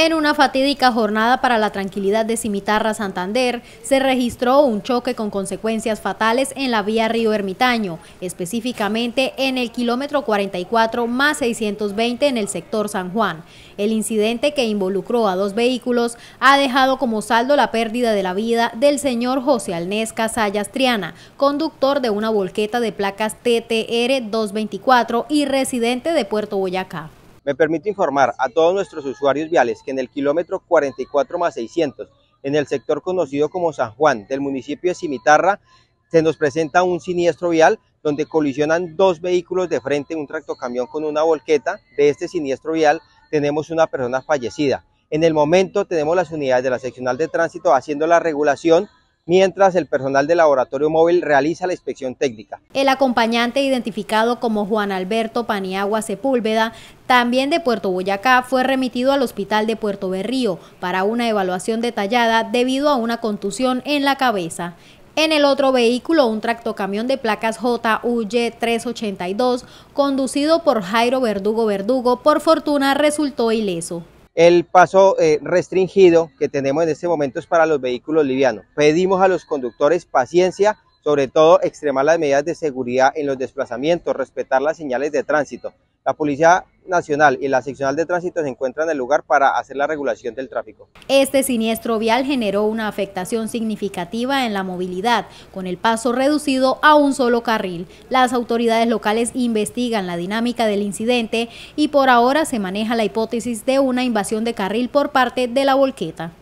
En una fatídica jornada para la tranquilidad de Cimitarra Santander, se registró un choque con consecuencias fatales en la vía Río Ermitaño, específicamente en el kilómetro 44 más 620 en el sector San Juan. El incidente que involucró a dos vehículos ha dejado como saldo la pérdida de la vida del señor José Alnés Casallas Triana, conductor de una volqueta de placas TTR 224 y residente de Puerto Boyacá. Me permito informar a todos nuestros usuarios viales que en el kilómetro 44 más 600, en el sector conocido como San Juan, del municipio de Cimitarra, se nos presenta un siniestro vial donde colisionan dos vehículos de frente, un tractocamión con una volqueta. De este siniestro vial tenemos una persona fallecida. En el momento tenemos las unidades de la seccional de tránsito haciendo la regulación mientras el personal del laboratorio móvil realiza la inspección técnica. El acompañante identificado como Juan Alberto Paniagua Sepúlveda, también de Puerto Boyacá, fue remitido al hospital de Puerto Berrío para una evaluación detallada debido a una contusión en la cabeza. En el otro vehículo, un tractocamión de placas JUY382, conducido por Jairo Verdugo Verdugo, por fortuna resultó ileso. El paso eh, restringido que tenemos en este momento es para los vehículos livianos. Pedimos a los conductores paciencia, sobre todo extremar las medidas de seguridad en los desplazamientos, respetar las señales de tránsito. La policía Nacional y la seccional de tránsito se encuentran en el lugar para hacer la regulación del tráfico. Este siniestro vial generó una afectación significativa en la movilidad, con el paso reducido a un solo carril. Las autoridades locales investigan la dinámica del incidente y por ahora se maneja la hipótesis de una invasión de carril por parte de la volqueta.